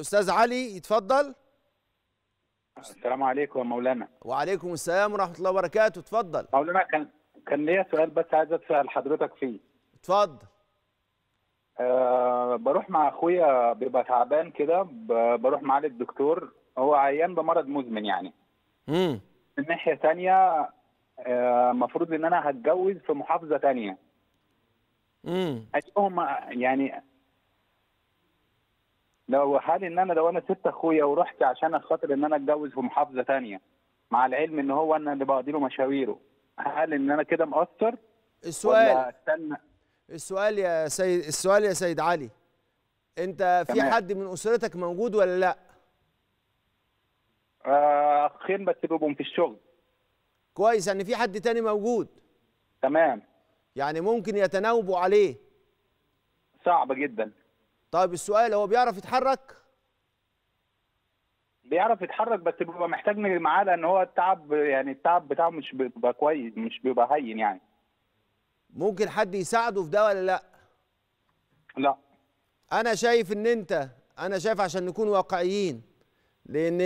استاذ علي يتفضل السلام عليكم يا مولانا وعليكم السلام ورحمه الله وبركاته اتفضل مولانا كان كان ليا سؤال بس عايز اسال حضرتك فيه اتفضل أه بروح مع اخويا بيبقى تعبان كده بروح معاه للدكتور هو عيان بمرض مزمن يعني امم من ناحيه ثانيه آه، المفروض أه ان انا هتجوز في محافظه ثانيه امم يعني لو حال ان انا لو انا سبت اخويا ورحت عشان خاطر ان انا اتجوز في محافظه تانية مع العلم ان هو انا اللي بقضي له مشاويره هل ان انا كده مقصر السؤال استنى السؤال يا سيد السؤال يا سيد علي انت في تمام. حد من اسرتك موجود ولا لا آه، اخين بس بيبقوا في الشغل كويس يعني في حد تاني موجود تمام يعني ممكن يتناوبوا عليه صعب جدا طيب السؤال هو بيعرف يتحرك؟ بيعرف يتحرك بس بيبقى محتاج معاه لان هو التعب يعني التعب بتاعه مش بيبقى كويس مش بيبقى هين يعني ممكن حد يساعده في ده ولا لا؟ لا انا شايف ان انت انا شايف عشان نكون واقعيين لان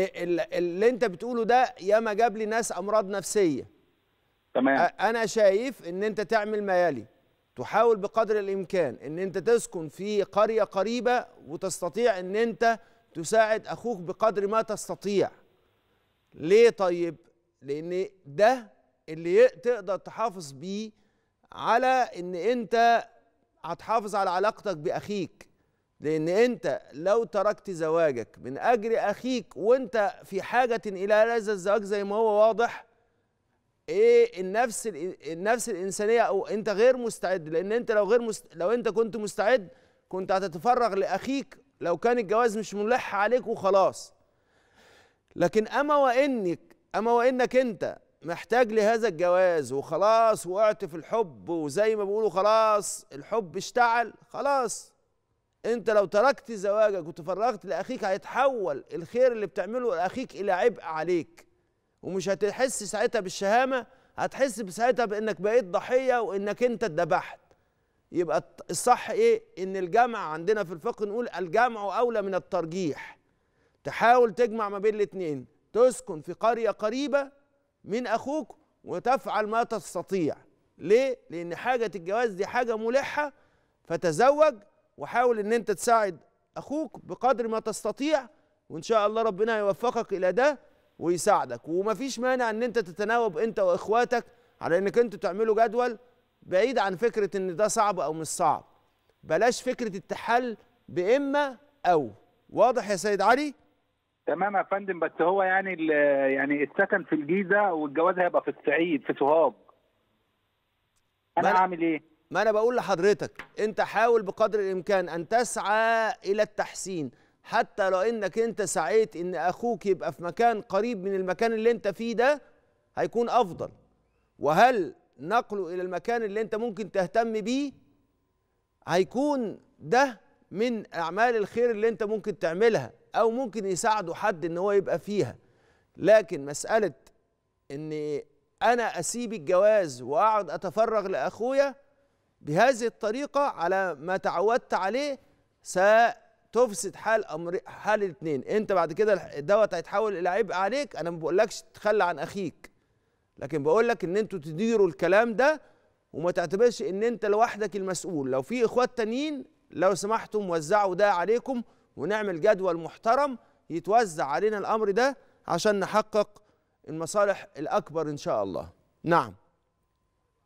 اللي انت بتقوله ده ياما جاب لي ناس امراض نفسيه تمام انا شايف ان انت تعمل ما يلي تحاول بقدر الامكان ان انت تسكن في قريه قريبه وتستطيع ان انت تساعد اخوك بقدر ما تستطيع ليه طيب لان ده اللي تقدر تحافظ بيه على ان انت هتحافظ على علاقتك باخيك لان انت لو تركت زواجك من اجل اخيك وانت في حاجه الى هذا الزواج زي ما هو واضح ايه النفس النفس الانسانيه او انت غير مستعد لان انت لو غير مست... لو انت كنت مستعد كنت هتتفرغ لاخيك لو كان الجواز مش ملح عليك وخلاص لكن اما وانك اما وانك انت محتاج لهذا الجواز وخلاص وقعت في الحب وزي ما بيقولوا خلاص الحب اشتعل خلاص انت لو تركت زواجك وتفرغت لاخيك هيتحول الخير اللي بتعمله لاخيك الى عبء عليك ومش هتحس ساعتها بالشهامه هتحس ساعتها بانك بقيت ضحيه وانك انت اتذبحت يبقى الصح ايه ان الجمع عندنا في الفقه نقول الجمع اولى من الترجيح تحاول تجمع ما بين الاثنين تسكن في قريه قريبه من اخوك وتفعل ما تستطيع ليه لان حاجه الجواز دي حاجه ملحه فتزوج وحاول ان انت تساعد اخوك بقدر ما تستطيع وان شاء الله ربنا يوفقك الى ده ويساعدك ومفيش مانع ان انت تتناوب انت واخواتك على انك انتوا تعملوا جدول بعيد عن فكره ان ده صعب او مش صعب بلاش فكره التحل باما او واضح يا سيد علي تمام يا فندم بس هو يعني يعني السكن في الجيزه والجواز هيبقى في الصعيد في سوهاج انا اعمل ايه ما انا بقول لحضرتك انت حاول بقدر الامكان ان تسعى الى التحسين حتى لو انك انت سعيت ان اخوك يبقى في مكان قريب من المكان اللي انت فيه ده هيكون افضل وهل نقله الى المكان اللي انت ممكن تهتم بيه هيكون ده من اعمال الخير اللي انت ممكن تعملها او ممكن يساعده حد ان هو يبقى فيها لكن مساله ان انا اسيب الجواز واقعد اتفرغ لاخويا بهذه الطريقه على ما تعودت عليه سأ تفسد حال امر حال الاثنين انت بعد كده دوت هيتحول الى عبء عليك انا ما بقولكش تخلى عن اخيك لكن بقول لك ان انتوا تديروا الكلام ده وما تعتبرش ان انت لوحدك المسؤول لو في اخوات تانيين لو سمحتم وزعوا ده عليكم ونعمل جدول محترم يتوزع علينا الامر ده عشان نحقق المصالح الاكبر ان شاء الله نعم